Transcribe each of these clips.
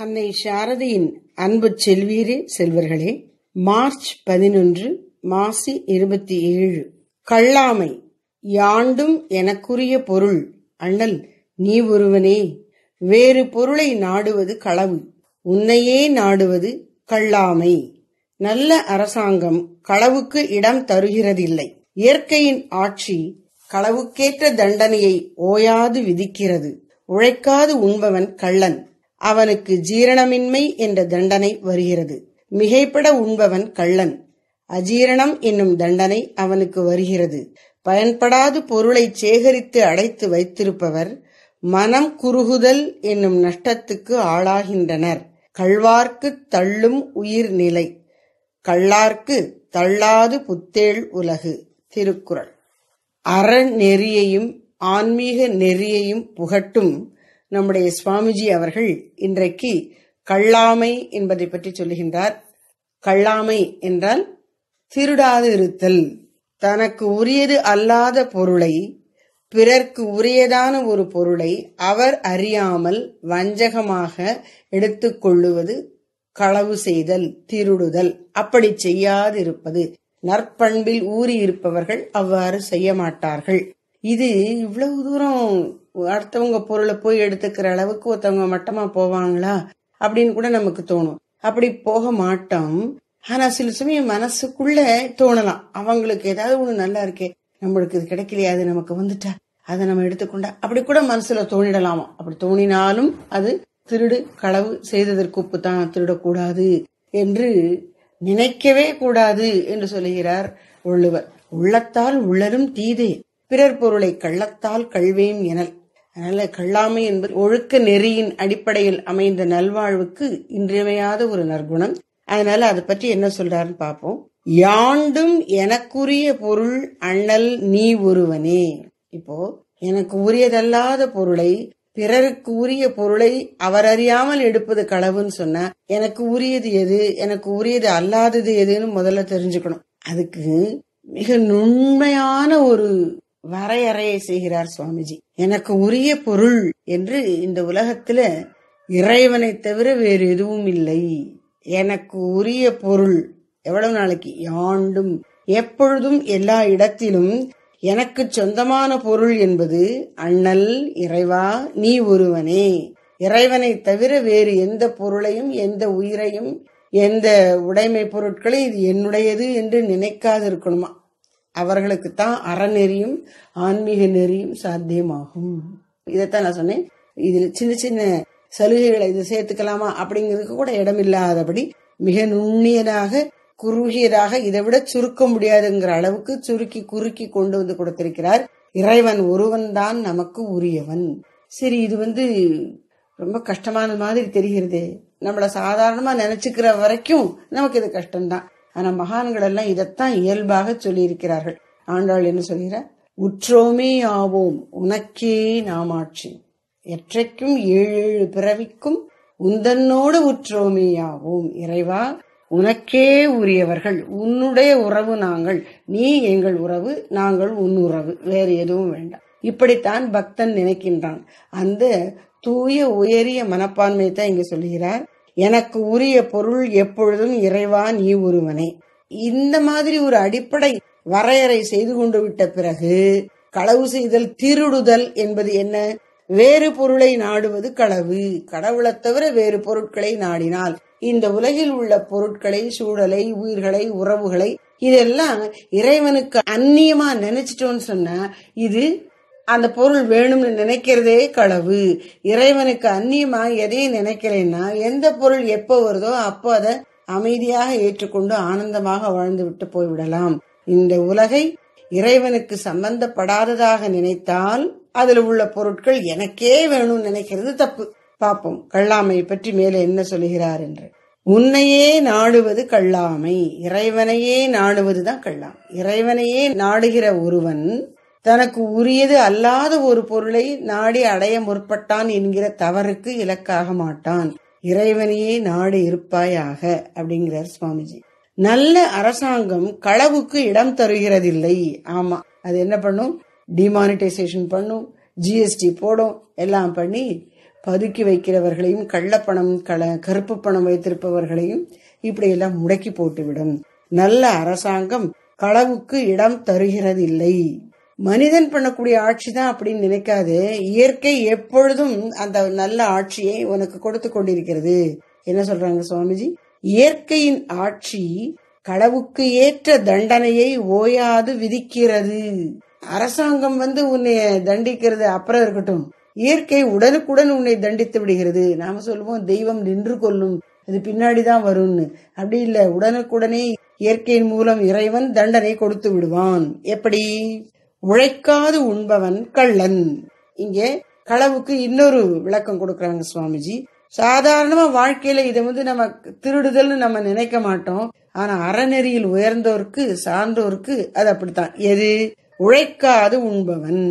அன்னை சாரதியின் அன்பு செல்வீரே செல்வர்களே மார்ச் பதினொன்று மாசி இருபத்தி ஏழு கள்ளாமை யாண்டும் எனக்குரிய பொருள் அண்ணல் நீ ஒருவனே வேறு பொருளை நாடுவது களவு உன்னையே நாடுவது கள்ளாமை நல்ல அரசாங்கம் களவுக்கு இடம் தருகிறதில்லை இயற்கையின் ஆட்சி களவுக்கேற்ற தண்டனையை ஓயாது விதிக்கிறது உழைக்காது உண்பவன் கள்ளன் அவனுக்கு ஜீரணமின்மை என்ற தண்டனை வருகிறது மிகைப்பட உண்பவன் கள்ளன் அஜீரணம் என்னும் தண்டனை அவனுக்கு வருகிறது பயன்படாது பொருளை சேகரித்து அடைத்து வைத்திருப்பவர் மனம் குறுகுதல் என்னும் நஷ்டத்துக்கு ஆளாகின்றனர் கள்வார்க்கு தள்ளும் உயிர் நிலை கள்ளார்க்கு தள்ளாது புத்தேள் உலகு திருக்குறள் அற நெறியையும் ஆன்மீக நெறியையும் புகட்டும் நம்முடைய சுவாமிஜி அவர்கள் இன்றைக்கு கள்ளாமை என்பதை பற்றி சொல்லுகின்றார் கள்ளாமை என்றால் திருடாது இருத்தல் தனக்கு உரியது அல்லாத பொருளை பிறர்க்கு உரியதான ஒரு பொருளை அவர் அறியாமல் வஞ்சகமாக எடுத்துக்கொள்ளுவது களவு செய்தல் திருடுதல் அப்படி செய்யாதிருப்பது நற்பண்பில் ஊறி இருப்பவர்கள் அவ்வாறு செய்ய மாட்டார்கள் இது இவ்வளவு தூரம் அடுத்தவங்க பொருளை போய் எடுத்துக்கிற அளவுக்கு ஒருத்தவங்க மட்டமா போவாங்களா அப்படின்னு கூட நமக்கு தோணும் அப்படி போக மாட்டோம் ஆனா சில சமயம் மனசுக்குள்ள தோணலாம் அவங்களுக்கு ஏதாவது ஒண்ணு நல்லா இருக்கே நம்மளுக்கு இது கிடைக்கலையா அது நமக்கு வந்துட்டா அதை நம்ம எடுத்துக்கொண்டா அப்படி கூட மனசுல தோணிடலாமா அப்படி தோணினாலும் அது திருடு களவு செய்ததற்கு உப்பு தான் திருடக்கூடாது என்று நினைக்கவே கூடாது என்று சொல்லுகிறார் உள்ளுவர் உள்ளத்தால் உள்ளரும் தீதே பிறர் பொருளை கள்ளத்தால் கள்வேம் எனல் அதனால கள்ளாமை என்பது ஒழுக்க நெறியின் அடிப்படையில் அமைந்த நல்வாழ்வுக்கு இன்றியமையாத ஒரு நற்குணம் அதனால அதை பற்றி என்ன சொல்றாருன்னு பார்ப்போம் யாண்டும் எனக்குரிய பொருள் அண்ணல் நீ ஒருவனே இப்போ எனக்கு உரியதல்லாத பொருளை பிறருக்கு உரிய பொருளை அவர் அறியாமல் எடுப்பது களவுன்னு சொன்னா எனக்கு உரியது எது எனக்கு உரியது அல்லாதது எதுன்னு முதல்ல தெரிஞ்சுக்கணும் அதுக்கு மிக நுண்மையான ஒரு வரையறையை செய்கிறார் சுவாமிஜி எனக்கு உரிய பொருள் என்று இந்த உலகத்துல இறைவனை தவிர வேறு எதுவும் இல்லை எனக்கு உரிய பொருள் எவ்வளவு நாளைக்கு யாண்டும் எப்பொழுதும் எல்லா இடத்திலும் எனக்கு சொந்தமான பொருள் என்பது அண்ணல் இறைவா நீ ஒருவனே இறைவனை தவிர வேறு எந்த பொருளையும் எந்த உயிரையும் எந்த உடைமை பொருட்களை இது என்னுடையது என்று நினைக்காது இருக்கணுமா அவர்களுக்கு தான் அறநெறியும் ஆன்மீக நெறியும் சாத்தியமாகும் இதைத்தான் நான் சொன்னேன் இதில் சின்ன சின்ன சலுகைகளை இது சேர்த்துக்கலாமா அப்படிங்கிறதுக்கு கூட இடம் இல்லாதபடி மிக நுண்ணியதாக குறுகியதாக இதை விட சுருக்க முடியாதுங்கிற அளவுக்கு சுருக்கி குறுக்கி கொண்டு வந்து கொடுத்திருக்கிறார் இறைவன் ஒருவன் தான் நமக்கு உரியவன் சரி இது வந்து ரொம்ப கஷ்டமான மாதிரி தெரிகிறது நம்மள சாதாரணமா நினைச்சுக்கிற வரைக்கும் நமக்கு இது கஷ்டம்தான் ஆனா மகான்கள் எல்லாம் இதைத்தான் இயல்பாக சொல்லியிருக்கிறார்கள் ஆண்டாள் என்ன சொல்கிறார் உற்றோமே ஆவோம் உனக்கே நாமாட்சி எற்றைக்கும் ஏழு பிறவிக்கும் உந்தன்னோடு உற்றோமே ஆவோம் இறைவா உனக்கே உரியவர்கள் உன்னுடைய உறவு நாங்கள் நீ எங்கள் உறவு நாங்கள் உன் உறவு வேறு எதுவும் வேண்டாம் இப்படித்தான் பக்தன் நினைக்கின்றான் அந்த தூய உயரிய மனப்பான்மையை தான் இங்க சொல்லுகிறார் எனக்கு உரிய பொருள் எப்பொழுதும் இறைவா நீ ஒருவனே இந்த மாதிரி ஒரு அடிப்படை வரையறை செய்து கொண்டு விட்ட பிறகு களவு செய்தல் திருடுதல் என்பது என்ன வேறு பொருளை நாடுவது களவு கடவுளை தவிர வேறு பொருட்களை நாடினால் இந்த உலகில் உள்ள பொருட்களை சூழலை உயிர்களை உறவுகளை இதெல்லாம் இறைவனுக்கு அந்நியமா நினைச்சிட்டோம்னு சொன்னா இது அந்த பொருள் வேணும்னு நினைக்கிறதே களவு இறைவனுக்கு அந்நியமா எதையும் நினைக்கிறேன்னா எந்த பொருள் எப்போ வருதோ அப்போ அதை அமைதியாக ஏற்றுக்கொண்டு ஆனந்தமாக வாழ்ந்து விட்டு போய்விடலாம் இந்த உலகை இறைவனுக்கு சம்பந்தப்படாததாக நினைத்தால் அதில் உள்ள பொருட்கள் எனக்கே வேணும்னு நினைக்கிறது தப்பு பார்ப்போம் கள்ளாமை பற்றி மேலே என்ன சொல்கிறார் என்று உன்னையே நாடுவது கள்ளாமை இறைவனையே நாடுவதுதான் கள்ளாமை இறைவனையே நாடுகிற ஒருவன் தனக்கு உரியது அல்லாத ஒரு பொருளை நாடி அடைய முற்பட்டான் என்கிற தவறுக்கு இலக்காக மாட்டான் இறைவனையே நாடு இருப்பாயாக அப்படிங்கிறார் சுவாமிஜி நல்ல அரசாங்கம் களவுக்கு இடம் தருகிறதில்லை ஆமா அது என்ன பண்ணும் டிமானிட்டைசேஷன் பண்ணும் ஜிஎஸ்டி போடும் எல்லாம் பண்ணி பதுக்கி வைக்கிறவர்களையும் கள்ளப்பணம் கல கருப்பு பணம் வைத்திருப்பவர்களையும் இப்படியெல்லாம் முடக்கி போட்டுவிடும் நல்ல அரசாங்கம் களவுக்கு இடம் தருகிறதில்லை மனிதன் பண்ணக்கூடிய ஆட்சி தான் அப்படின்னு நினைக்காது இயற்கை எப்பொழுதும் அந்த நல்ல ஆட்சியை உனக்கு கொடுத்து கொண்டிருக்கிறது என்ன சொல்றாங்க சுவாமிஜி இயற்கையின் ஆட்சி களவுக்கு ஏற்ற தண்டனையை ஓயாது விதிக்கிறது அரசாங்கம் வந்து உன்னை தண்டிக்கிறது அப்புறம் இருக்கட்டும் இயற்கை உடனுக்குடன் உன்னை தண்டித்து விடுகிறது நாம சொல்லுவோம் தெய்வம் நின்று கொள்ளும் அது பின்னாடிதான் வரும்னு அப்படி இல்லை உடனுக்குடனே இயற்கையின் மூலம் இறைவன் தண்டனை கொடுத்து விடுவான் எப்படி உழைக்காது உண்பவன் கள்ளன் இங்கே களவுக்கு இன்னொரு விளக்கம் கொடுக்கறாங்க சுவாமிஜி சாதாரணமா வாழ்க்கையில இதை வந்து நம்ம திருடுதல்னு நம்ம நினைக்க மாட்டோம் ஆனா அறநெறியில் உயர்ந்தோருக்கு சான்றோருக்கு அது அப்படித்தான் எது உழைக்காது உண்பவன்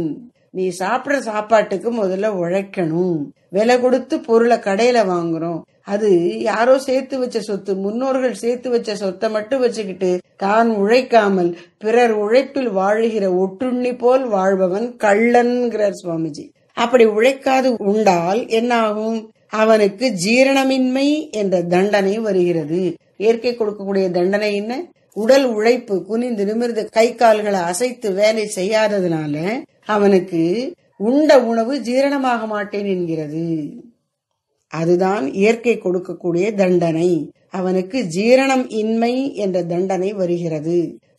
நீ சாப்பிடுற சாப்பாட்டுக்கு முதல்ல உழைக்கணும் விலை கொடுத்து பொருளை கடையில வாங்குறோம் அது யாரோ சேர்த்து வச்ச சொத்து முன்னோர்கள் சேர்த்து வச்ச சொத்தை மட்டும் வச்சுக்கிட்டு தான் உழைக்காமல் பிறர் உழைப்பில் வாழுகிற ஒட்டுண்ணி போல் வாழ்பவன் கள்ளன்கிறார் சுவாமிஜி அப்படி உழைக்காது உண்டால் என்னாகும் அவனுக்கு ஜீரணமின்மை என்ற தண்டனை வருகிறது இயற்கை கொடுக்கக்கூடிய தண்டனை என்ன உடல் உழைப்பு குனிந்து நிமிர்ந்து கை கால்களை அசைத்து வேலை செய்யாததுனால அவனுக்கு உண்ட உணவு ஜீரணமாக மாட்டேன் என்கிறது அதுதான் இயற்கை கொடுக்கக்கூடிய தண்டனை அவனுக்கு ஜீரணம் இன்மை என்ற தண்டனை வருகிறது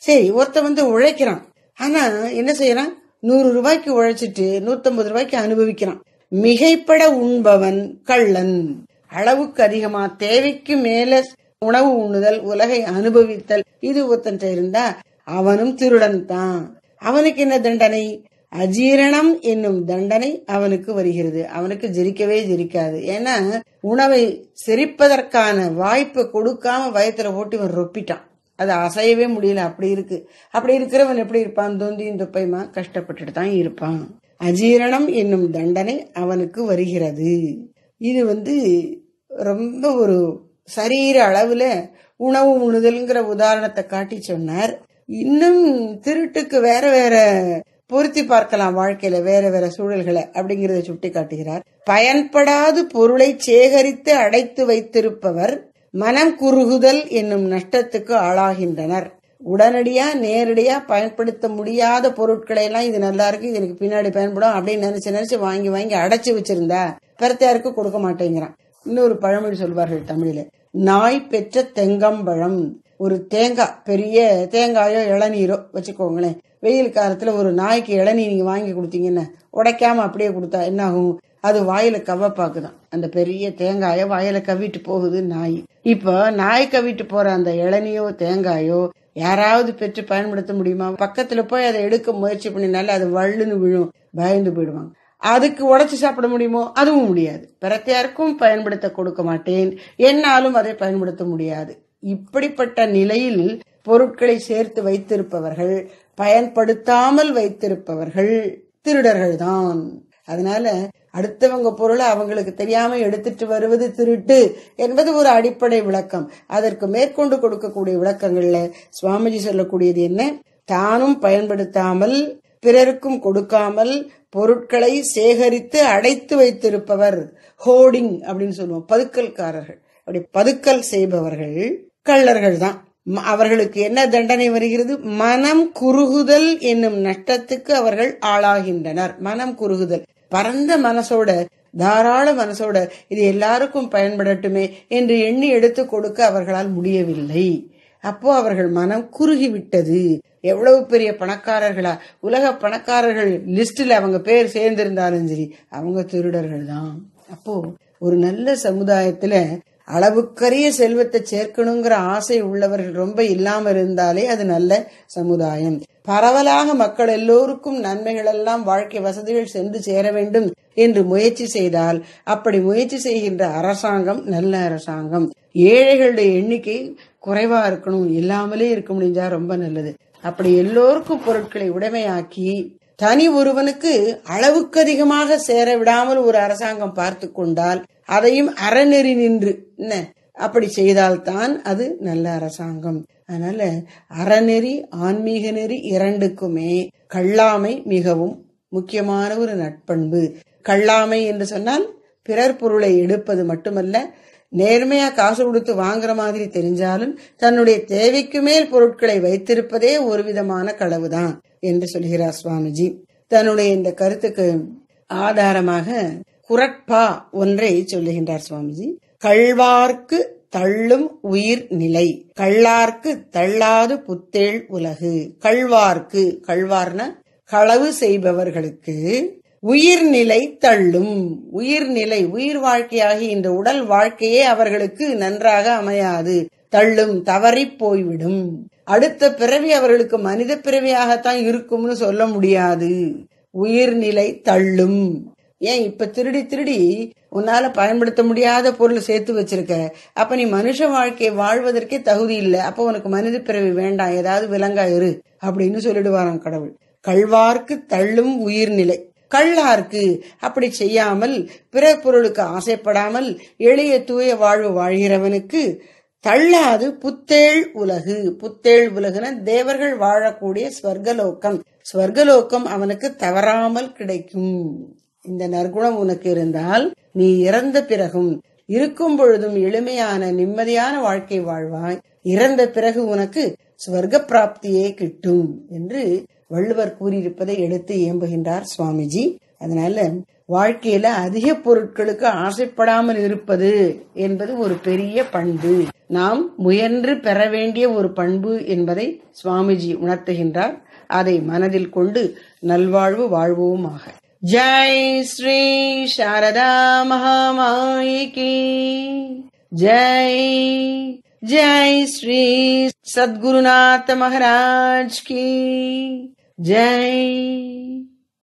சரி ஒருத்த வந்து உழைக்கிறான் ஆனா என்ன செய்யறான் நூறு ரூபாய்க்கு உழைச்சிட்டு நூத்தம்பது ரூபாய்க்கு அனுபவிக்கிறான் மிகைப்பட உண்பவன் கள்ளன் அளவுக்கு அதிகமா தேவைக்கு மேல உணவு உண்ணுதல் உலகை அனுபவித்தல் இது ஒருத்தன் இருந்தா அவனும் திருடன் தான் அவனுக்கு என்ன தண்டனை அஜீரணம் என்னும் தண்டனை அவனுக்கு வருகிறது அவனுக்கு ஜெரிக்கவே ஜெரிக்காது ஏன்னா உணவை செரிப்பதற்கான வாய்ப்பை கொடுக்காம வயத்துல போட்டு இவன் ரொப்பிட்டான் அது அசையவே முடியல அப்படி இருக்கு அப்படி இருக்கிறவன் எப்படி இருப்பான் தோந்தியும் தொப்பையுமா கஷ்டப்பட்டுட்டு தான் இருப்பான் அஜீரணம் என்னும் தண்டனை அவனுக்கு வருகிறது இது வந்து ரொம்ப ஒரு சரீர அளவுல உணவு உணுதல்ங்கிற உதாரணத்தை காட்டி சொன்னார் இன்னும் திருட்டுக்கு வேற வேற பொருத்தி பார்க்கலாம் வாழ்க்கையில வேற வேற சூழல்களை அப்படிங்கறத சுட்டி காட்டுகிறார் பயன்படாது பொருளை சேகரித்து அடைத்து வைத்திருப்பவர் மனம் குறுகுதல் என்னும் நஷ்டத்துக்கு ஆளாகின்றனர் உடனடியா நேரடியா பயன்படுத்த முடியாத பொருட்களை எல்லாம் இது நல்லா இருக்கு இதுக்கு பின்னாடி பயன்படும் அப்படின்னு நினைச்சு நினைச்சு வாங்கி வாங்கி அடைச்சு வச்சிருந்தா பெருத்தையாருக்கு கொடுக்க மாட்டேங்கிறான் இன்னொரு பழமொழி சொல்வார்கள் தமிழில நாய் பெற்ற தெங்கம்பழம் ஒரு தேங்காய் பெரிய தேங்காயோ இளநீரோ வச்சுக்கோங்களேன் வெயில் காலத்தில் ஒரு நாய்க்கு இளநீ நீங்கள் வாங்கி கொடுத்தீங்கன்னு உடைக்காம அப்படியே கொடுத்தா என்னாகும் அது வாயில கவப்பாக்கு தான் அந்த பெரிய தேங்காயை வாயில கவிட்டு போகுது நாய் இப்போ நாய் கவிட்டு போற அந்த இளநியோ தேங்காயோ யாராவது பெற்று பயன்படுத்த முடியுமா பக்கத்துல போய் அதை எடுக்க முயற்சி பண்ணினால அது வள்ளுன்னு விழும் பயந்து போயிடுவாங்க அதுக்கு உடச்சு சாப்பிட முடியுமோ அதுவும் முடியாது பிறத்தையாருக்கும் பயன்படுத்த கொடுக்க மாட்டேன் என்னாலும் அதை பயன்படுத்த முடியாது இப்படிப்பட்ட நிலையில் பொருட்களை சேர்த்து வைத்திருப்பவர்கள் பயன்படுத்தாமல் வைத்திருப்பவர்கள் திருடர்கள் தான் அதனால அடுத்தவங்க பொருளை அவங்களுக்கு தெரியாம எடுத்துட்டு வருவது திருட்டு என்பது ஒரு அடிப்படை விளக்கம் அதற்கு மேற்கொண்டு கொடுக்கக்கூடிய விளக்கங்கள்ல சுவாமிஜி சொல்லக்கூடியது என்ன தானும் பயன்படுத்தாமல் பிறருக்கும் கொடுக்காமல் பொருட்களை சேகரித்து அடைத்து வைத்திருப்பவர் ஹோர்டிங் அப்படின்னு சொல்லுவோம் பதுக்கல்காரர்கள் அப்படி பதுக்கல் செய்பவர்கள் கள்ளர்கள் தான் அவர்களுக்கு என்ன தண்டனை வருகிறது மனம் குறுகுதல் என்னும் நஷ்டத்துக்கு அவர்கள் ஆளாகின்றனர் மனம் குறுகுதல் பரந்த மனசோட தாராள மனசோட இது எல்லாருக்கும் பயன்படட்டுமே என்று எண்ணி எடுத்து கொடுக்க அவர்களால் முடியவில்லை அப்போ அவர்கள் மனம் குறுகிவிட்டது எவ்வளவு பெரிய பணக்காரர்களா உலக பணக்காரர்கள் லிஸ்டில் அவங்க பேர் சேர்ந்திருந்தாலும் சரி அவங்க திருடர்கள் தான் அப்போ ஒரு நல்ல சமுதாயத்துல அளவுக்கரிய செல்வத்தை சேர்க்கணுங்கிற ஆசை உள்ளவர்கள் ரொம்ப இல்லாம இருந்தாலே அது நல்ல சமுதாயம் பரவலாக மக்கள் எல்லோருக்கும் நன்மைகள் எல்லாம் வாழ்க்கை வசதிகள் சென்று சேர வேண்டும் என்று முயற்சி செய்தால் அப்படி முயற்சி செய்கின்ற அரசாங்கம் நல்ல அரசாங்கம் ஏழைகளுடைய எண்ணிக்கை குறைவா இருக்கணும் இல்லாமலே இருக்க முடிஞ்சா ரொம்ப நல்லது அப்படி எல்லோருக்கும் பொருட்களை உடைமையாக்கி தனி ஒருவனுக்கு அளவுக்கு அதிகமாக சேர விடாமல் ஒரு அரசாங்கம் பார்த்து கொண்டால் அதையும் அறநெறி நின்று என்ன அப்படி செய்தால்தான் அது நல்ல அரசாங்கம் அதனால அறநெறி ஆன்மீக நெறி இரண்டுக்குமே கள்ளாமை மிகவும் முக்கியமான ஒரு நட்பண்பு கள்ளாமை என்று சொன்னால் பிறர் பொருளை எடுப்பது மட்டுமல்ல நேர்மையா காசு கொடுத்து வாங்குற மாதிரி தெரிஞ்சாலும் தன்னுடைய தேவைக்கு மேல் பொருட்களை வைத்திருப்பதே ஒரு விதமான களவுதான் என்று சொல்கிறார் சுவாமிஜி தன்னுடைய இந்த கருத்துக்கு ஆதாரமாக குரட்பா ஒன்றை சொல்லுகின்றார் சுவாமிஜி கள்வார்க்கு தள்ளும் உயிர் நிலை கள்ளார்க்கு தள்ளாது புத்தேள் உலகு கள்வார்க்கு கள்வார்ன களவு செய்பவர்களுக்கு உயிர்நிலை தள்ளும் உயிர்நிலை உயிர் வாழ்க்கையாகி இந்த உடல் வாழ்க்கையே அவர்களுக்கு நன்றாக அமையாது தள்ளும் தவறி போய்விடும் அடுத்த பிறவி அவர்களுக்கு மனித பிறவியாகத்தான் இருக்கும்னு சொல்ல முடியாது உயிர்நிலை தள்ளும் ஏன் இப்ப திருடி திருடி உன்னால பயன்படுத்த முடியாத பொருளை சேர்த்து வச்சிருக்க அப்ப நீ மனுஷ வாழ்க்கையை வாழ்வதற்கே தகுதி இல்லை அப்ப உனக்கு மனித பிறவி வேண்டாம் ஏதாவது விலங்கா இரு அப்படின்னு சொல்லிடுவாராம் கடவுள் கல்வார்க்கு தள்ளும் உயிர்நிலை கள்ளார்க்கு அப்படி செய்யாமல் பிற பொருளுக்கு ஆசைப்படாமல் எளிய தூய வாழ்வு வாழ்கிறவனுக்கு தள்ளாது புத்தேள் உலகு புத்தேள் உலகுன தேவர்கள் வாழக்கூடிய ஸ்வர்கலோக்கம் ஸ்வர்கலோக்கம் அவனுக்கு தவறாமல் கிடைக்கும் இந்த நற்குணம் உனக்கு இருந்தால் நீ இறந்த பிறகும் இருக்கும் பொழுதும் எளிமையான நிம்மதியான வாழ்க்கை வாழ்வாய் இறந்த பிறகு உனக்கு ஸ்வர்க பிராப்தியே கிட்டும் என்று வள்ளுவர் கூறியிருப்பதை எடுத்து ஏம்புகின்றார் சுவாமிஜி அதனால வாழ்க்கையில அதிக பொருட்களுக்கு ஆசைப்படாமல் இருப்பது என்பது ஒரு பெரிய பண்பு நாம் முயன்று பெற வேண்டிய ஒரு பண்பு என்பதை சுவாமிஜி உணர்த்துகின்றார் அதை மனதில் கொண்டு நல்வாழ்வு வாழ்வோமாக जय श्री शारदा महामाई की जय जय श्री सदगुरुनाथ महाराज की जय